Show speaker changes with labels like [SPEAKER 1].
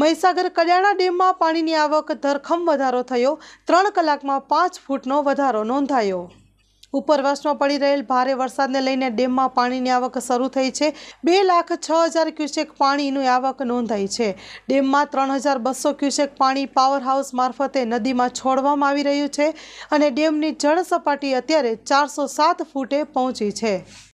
[SPEAKER 1] મહીસાગર કલ્યાણા ડેમમાં પાણીની આવક ધરખમ વધારો થયો ત્રણ કલાકમાં પાંચ ફૂટનો વધારો નોંધાયો ઉપરવાસમાં પડી રહેલ ભારે વરસાદને લઈને ડેમમાં પાણીની આવક શરૂ થઈ છે બે લાખ છ હજાર ક્યુસેક પાણીની આવક નોંધાઈ છે ડેમમાં ત્રણ હજાર બસો ક્યુસેક પાણી પાવર હાઉસ મારફતે નદીમાં છોડવામાં આવી રહ્યું છે અને ડેમની જળ સપાટી અત્યારે ચારસો સાત ફૂટે પહોંચી છે